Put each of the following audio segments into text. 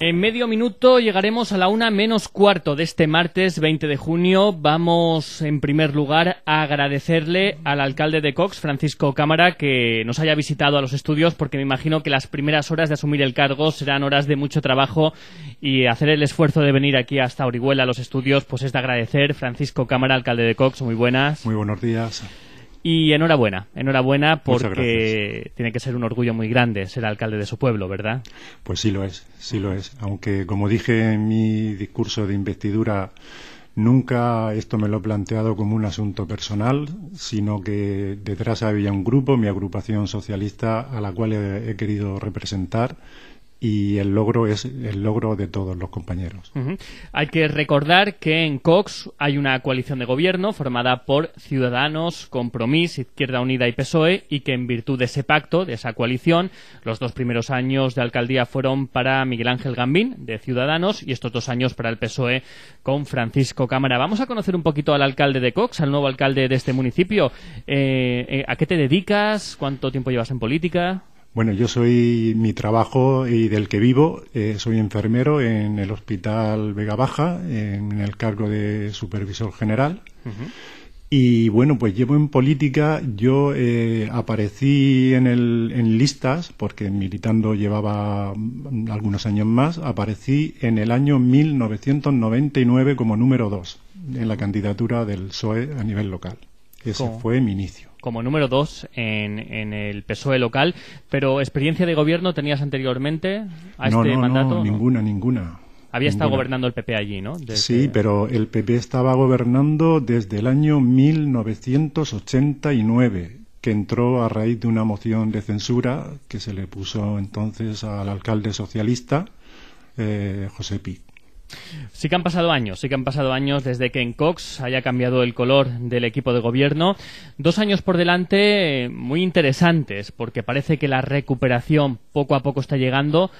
En medio minuto llegaremos a la una menos cuarto de este martes 20 de junio. Vamos, en primer lugar, a agradecerle al alcalde de Cox, Francisco Cámara, que nos haya visitado a los estudios, porque me imagino que las primeras horas de asumir el cargo serán horas de mucho trabajo y hacer el esfuerzo de venir aquí hasta Orihuela a los estudios, pues es de agradecer. Francisco Cámara, alcalde de Cox, muy buenas. Muy buenos días. Y enhorabuena, enhorabuena porque tiene que ser un orgullo muy grande ser alcalde de su pueblo, ¿verdad? Pues sí lo es, sí lo es. Aunque, como dije en mi discurso de investidura, Nunca esto me lo he planteado como un asunto personal, sino que detrás había un grupo, mi agrupación socialista, a la cual he, querido representar y el logro es el logro de todos los compañeros. Hay que recordar que en Cox hay una coalición de gobierno formada por Ciudadanos, Compromís, Izquierda Unida y PSOE y que en virtud de ese pacto, de esa coalición, los dos primeros años de alcaldía fueron para Miguel Ángel Gambín de Ciudadanos y estos dos años para el PSOE con Francisco Cámara. Vamos a conocer un poquito al alcalde de Cox, al nuevo alcalde de este municipio. Eh, eh, ¿A qué te dedicas? ¿Cuánto tiempo llevas en política? Bueno, yo soy mi trabajo y del que vivo. Eh, soy enfermero en el Hospital Vega Baja, en el cargo de supervisor general. Y bueno, pues llevo en política, yo eh, aparecí en, el, en listas, porque militando llevaba algunos años más, aparecí en el año 1999 como número 2 en la candidatura del PSOE a nivel local. Ese fue mi inicio como número dos en, el PSOE local, pero experiencia de gobierno tenías anteriormente a este mandato? No, ninguna, ninguna. Había estado gobernando el PP allí, ¿no? Sí, pero el PP estaba gobernando desde el año 1989, que entró a raíz de una moción de censura que se le puso entonces al alcalde socialista, eh, José Pi. Sí que han pasado años, sí que han pasado años desde que en Cox haya cambiado el color del equipo de gobierno. Dos años por delante muy interesantes, porque parece que la recuperación poco a poco está llegando.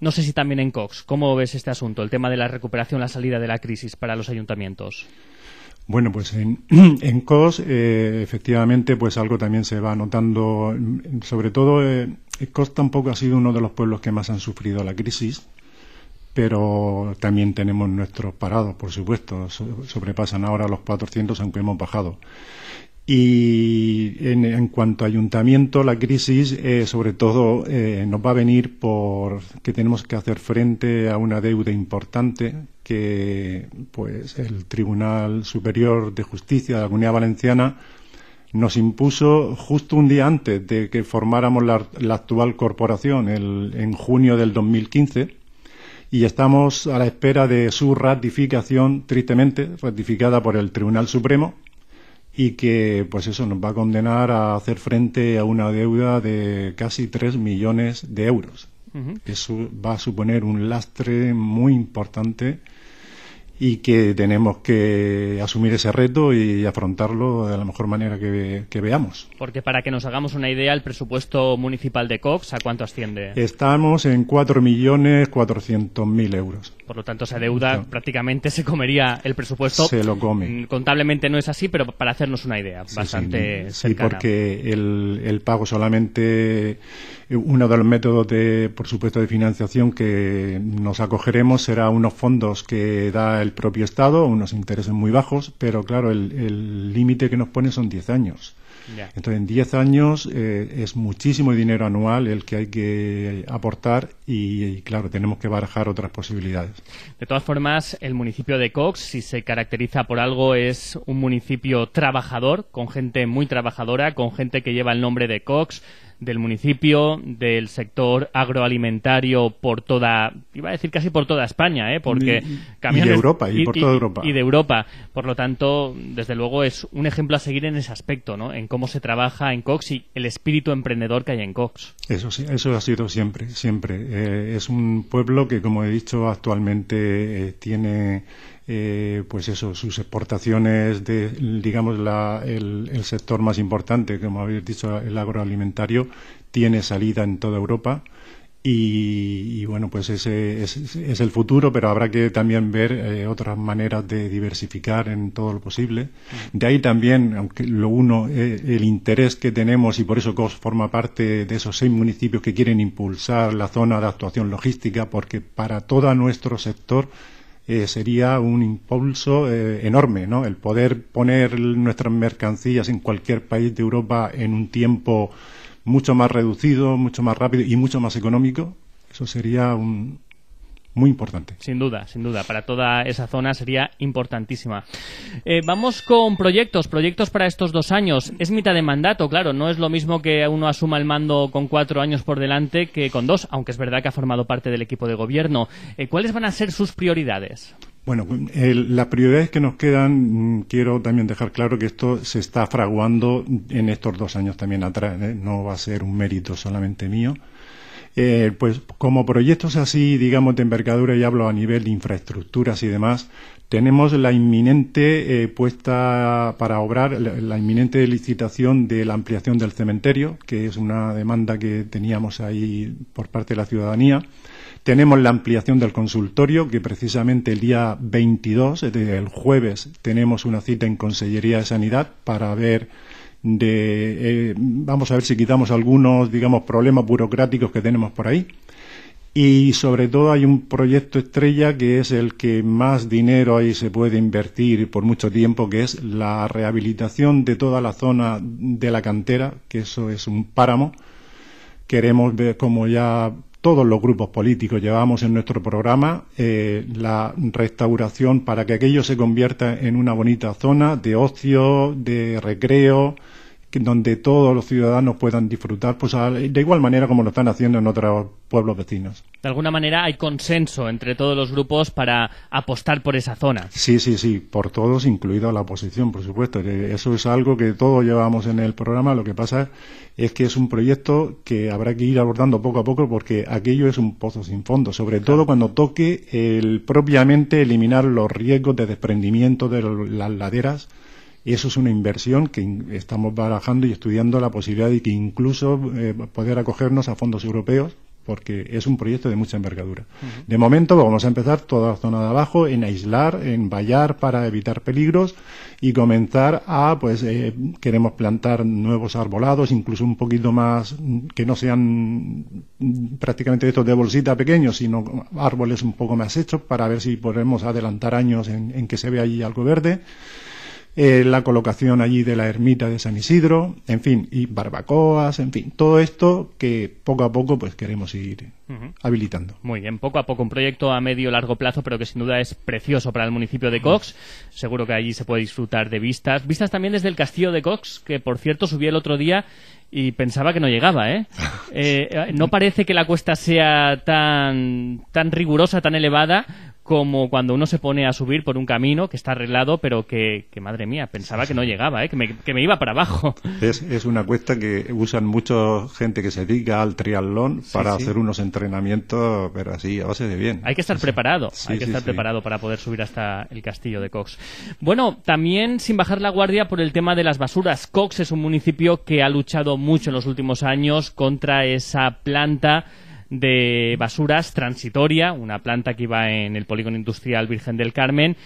No sé si también en Cox. ¿Cómo ves este asunto, el tema de la recuperación, la salida de la crisis para los ayuntamientos? Bueno, pues en, Cox eh, efectivamente pues algo también se va notando, sobre todo eh, Cox tampoco ha sido uno de los pueblos que más han sufrido la crisis, pero también tenemos nuestros parados, por supuesto, sobrepasan ahora los 400, aunque hemos bajado. Y en, cuanto a ayuntamiento, la crisis eh, sobre todo eh, nos va a venir por que tenemos que hacer frente a una deuda importante que pues el Tribunal Superior de Justicia de la Comunidad Valenciana nos impuso justo un día antes de que formáramos la, actual corporación, en junio del 2015 y estamos a la espera de su ratificación, tristemente, ratificada por el Tribunal Supremo y que, pues eso, nos va a condenar a hacer frente a una deuda de casi 3 millones de euros. Eso va a suponer un lastre muy importante y que tenemos que asumir ese reto y afrontarlo de la mejor manera que, veamos. Porque para que nos hagamos una idea, el presupuesto municipal de Cox, ¿a cuánto asciende? Estamos en 4.400.000 euros. Por lo tanto, esa deuda prácticamente se comería el presupuesto. Se lo come. Mm, contablemente no es así, pero para hacernos una idea, bastante cercana. porque el, el pago solamente, uno de los métodos de, por supuesto, de financiación que nos acogeremos será unos fondos que da el propio Estado, unos intereses muy bajos, pero claro, el límite que nos pone son 10 años. Entonces, en 10 años eh, es muchísimo dinero anual el que hay que aportar y, y, claro, tenemos que barajar otras posibilidades. De todas formas, el municipio de Cox, si se caracteriza por algo, es un municipio trabajador, con gente muy trabajadora, con gente que lleva el nombre de Cox, del municipio, del sector agroalimentario por toda, iba a decir casi por toda España, ¿eh? porque y de Europa y, por toda Europa y de Europa, por lo tanto, desde luego es un ejemplo a seguir en ese aspecto, ¿no? En cómo se trabaja en Cox y el espíritu emprendedor que hay en Cox. Eso sí, eso ha sido siempre, siempre. Eh, es un pueblo que, como he dicho, actualmente eh, tiene eh, pues eso, sus exportaciones de, digamos, la, el, sector más importante, como habéis dicho, el agroalimentario, tiene salida en toda Europa. Y, bueno, pues ese es, el futuro, pero habrá que también ver eh, otras maneras de diversificar en todo lo posible. Mm. De ahí también, aunque lo uno, eh, el interés que tenemos y por eso COS forma parte de esos seis municipios que quieren impulsar la zona de actuación logística, porque para todo nuestro sector eh, sería un impulso eh, enorme, ¿no? El poder poner nuestras mercancías en cualquier país de Europa en un tiempo mucho más reducido, mucho más rápido y mucho más económico, eso sería un, muy importante. Sin duda, sin duda. Para toda esa zona sería importantísima. Eh, vamos con proyectos, proyectos para estos dos años. Es mitad de mandato, claro. No es lo mismo que uno asuma el mando con cuatro años por delante que con dos, aunque es verdad que ha formado parte del equipo de gobierno. Eh, ¿Cuáles van a ser sus prioridades? Bueno, las prioridades que nos quedan, mm, quiero también dejar claro que esto se está fraguando en estos dos años también atrás. ¿eh? No va a ser un mérito solamente mío eh, pues como proyectos así, digamos, de envergadura, y hablo a nivel de infraestructuras y demás, tenemos la inminente eh, puesta para obrar, la, inminente licitación de la ampliación del cementerio, que es una demanda que teníamos ahí por parte de la ciudadanía. Tenemos la ampliación del consultorio, que precisamente el día 22, el jueves, tenemos una cita en Consellería de Sanidad para ver de eh, vamos a ver si quitamos algunos, digamos, problemas burocráticos que tenemos por ahí. Y sobre todo hay un proyecto estrella que es el que más dinero ahí se puede invertir por mucho tiempo, que es la rehabilitación de toda la zona de la cantera, que eso es un páramo. Queremos ver, como ya todos los grupos políticos. Llevamos en nuestro programa eh, la restauración para que aquello se convierta en una bonita zona de ocio, de recreo, donde todos los ciudadanos puedan disfrutar pues de igual manera como lo están haciendo en otros pueblos vecinos. De alguna manera hay consenso entre todos los grupos para apostar por esa zona. Sí, sí, sí, por todos, incluido la oposición, por supuesto. Eh, eso es algo que todos llevamos en el programa. Lo que pasa es que es un proyecto que habrá que ir abordando poco a poco porque aquello es un pozo sin fondo, sobre todo cuando toque el, propiamente eliminar los riesgos de desprendimiento de las laderas eso es una inversión que estamos barajando y estudiando la posibilidad de que incluso eh, poder acogernos a fondos europeos porque es un proyecto de mucha envergadura. De momento vamos a empezar toda la zona de abajo en aislar, en vallar para evitar peligros y comenzar a, pues, eh, queremos plantar nuevos arbolados, incluso un poquito más, que no sean prácticamente estos de bolsita pequeños, sino árboles un poco más hechos para ver si podemos adelantar años en, en que se vea allí algo verde. Eh, la colocación allí de la ermita de San Isidro, en fin, y barbacoas, en fin, todo esto que poco a poco pues queremos ir habilitando. Muy bien, poco a poco un proyecto a medio largo plazo, pero que sin duda es precioso para el municipio de Cox. Seguro que allí se puede disfrutar de vistas, vistas también desde el castillo de Cox, que por cierto subí el otro día y pensaba que no llegaba, ¿eh? eh no parece que la cuesta sea tan, tan rigurosa, tan elevada, como cuando uno se pone a subir por un camino que está arreglado, pero que, madre mía, pensaba que no llegaba, ¿eh? que, me, iba para abajo. Es, una cuesta que usan mucha gente que se dedica al triatlón para hacer unos entrenamientos, pero así, a base de bien. Hay que estar preparado, hay que estar preparado para poder subir hasta el castillo de Cox. Bueno, también sin bajar la guardia por el tema de las basuras. Cox es un municipio que ha luchado mucho en los últimos años contra esa planta de basuras transitoria, una planta que iba en el polígono industrial Virgen del Carmen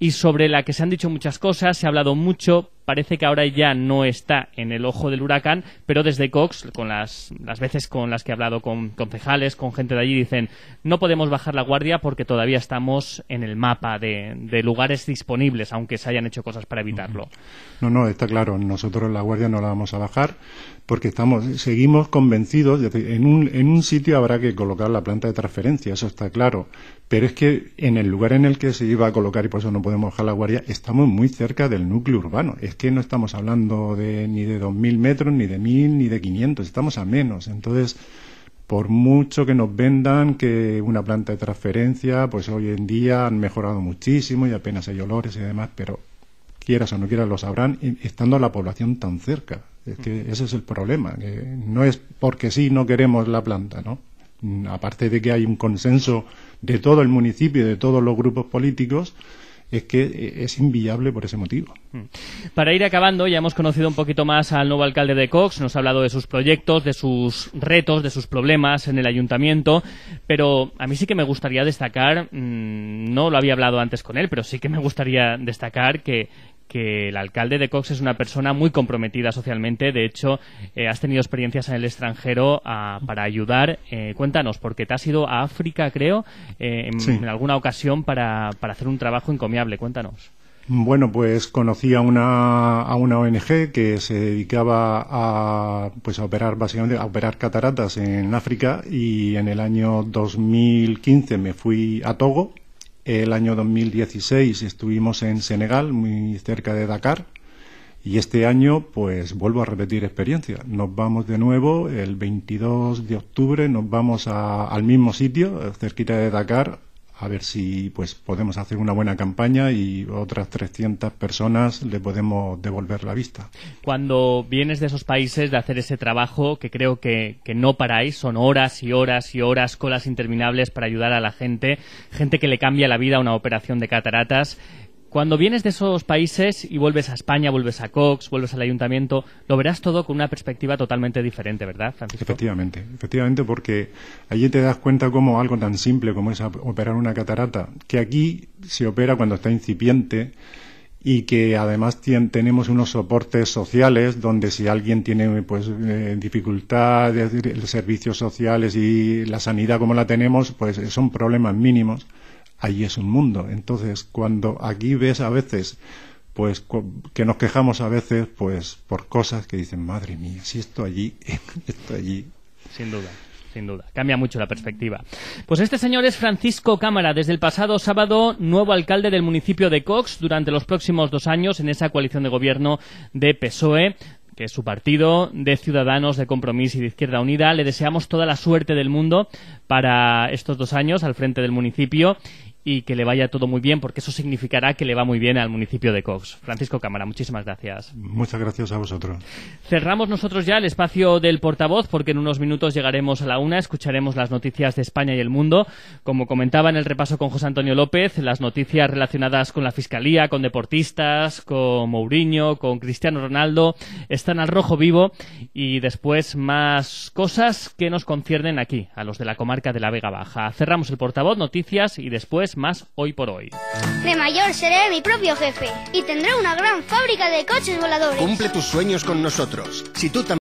y sobre la que se han dicho muchas cosas, se ha hablado mucho, parece que ahora ya no está en el ojo del huracán, pero desde Cox, con las, las veces con las que he hablado con concejales, con gente de allí, dicen no podemos bajar la guardia porque todavía estamos en el mapa de, lugares disponibles, aunque se hayan hecho cosas para evitarlo. No, no, está claro, nosotros la guardia no la vamos a bajar porque estamos, seguimos convencidos, en un, en un sitio habrá que colocar la planta de transferencia, eso está claro, pero es que en el lugar en el que se iba a colocar, y por eso no podemos bajar la guardia, estamos muy cerca del núcleo urbano es que no estamos hablando de ni de 2.000 metros, ni de 1.000, ni de 500, estamos a menos. Entonces, por mucho que nos vendan que una planta de transferencia, pues hoy en día han mejorado muchísimo y apenas hay olores y demás, pero quieras o no quieras lo sabrán estando la población tan cerca. Es que mm. ese es el problema, que no es porque sí no queremos la planta, ¿no? Mm, aparte de que hay un consenso de todo el municipio y de todos los grupos políticos, es que eh, es inviable por ese motivo. Mm. Para ir acabando, ya hemos conocido un poquito más al nuevo alcalde de Cox, nos ha hablado de sus proyectos, de sus retos, de sus problemas en el ayuntamiento, pero a mí sí que me gustaría destacar, mm, no lo había hablado antes con él, pero sí que me gustaría destacar que, que el alcalde de Cox es una persona muy comprometida socialmente. De hecho, eh, has tenido experiencias en el extranjero ah, para ayudar. Eh, cuéntanos, porque te has ido a África, creo, eh, en, alguna ocasión para, hacer un trabajo encomiable. Cuéntanos. Bueno, pues conocí a una, ONG que se dedicaba a, pues a operar básicamente a operar cataratas en África y en el año 2015 me fui a Togo el año 2016 estuvimos en Senegal, muy cerca de Dakar. Y este año, pues vuelvo a repetir experiencia. Nos vamos de nuevo el 22 de octubre, nos vamos al mismo sitio, cerquita de Dakar, a ver si pues podemos hacer una buena campaña y otras 300 personas le podemos devolver la vista. Cuando vienes de esos países de hacer ese trabajo, que creo que, que no paráis, son horas y horas y horas, colas interminables para ayudar a la gente, gente que le cambia la vida a una operación de cataratas, cuando vienes de esos países y vuelves a España, vuelves a Cox, vuelves al ayuntamiento, lo verás todo con una perspectiva totalmente diferente, ¿verdad, Francisco? Efectivamente, efectivamente, porque allí te das cuenta cómo algo tan simple como es operar una catarata, que aquí se opera cuando está incipiente y que además tenemos unos soportes sociales donde si alguien tiene pues eh, dificultades, servicios sociales y la sanidad como la tenemos, pues son problemas mínimos allí es un mundo. Entonces, cuando aquí ves a veces, pues que nos quejamos a veces, pues por cosas que dicen, madre mía, si esto allí, esto allí. Sin duda sin duda. Cambia mucho la perspectiva. Pues este señor es Francisco Cámara, desde el pasado sábado nuevo alcalde del municipio de Cox durante los próximos dos años en esa coalición de gobierno de PSOE que es su partido, de Ciudadanos, de Compromiso y de Izquierda Unida. Le deseamos toda la suerte del mundo para estos dos años al frente del municipio y que le vaya todo muy bien, porque eso significará que le va muy bien al municipio de Cox. Francisco Cámara, muchísimas gracias. Muchas gracias a vosotros. Cerramos nosotros ya el espacio del portavoz, porque en unos minutos llegaremos a la una, escucharemos las noticias de España y el mundo. Como comentaba en el repaso con José Antonio López, las noticias relacionadas con la Fiscalía, con deportistas, con Mourinho, con Cristiano Ronaldo, están al rojo vivo y después más cosas que nos conciernen aquí, a los de la comarca de la Vega Baja. Cerramos el portavoz, noticias y después más hoy por hoy. De mayor seré mi propio jefe y tendré una gran fábrica de coches voladores. Cumple tus sueños con nosotros. Si tú también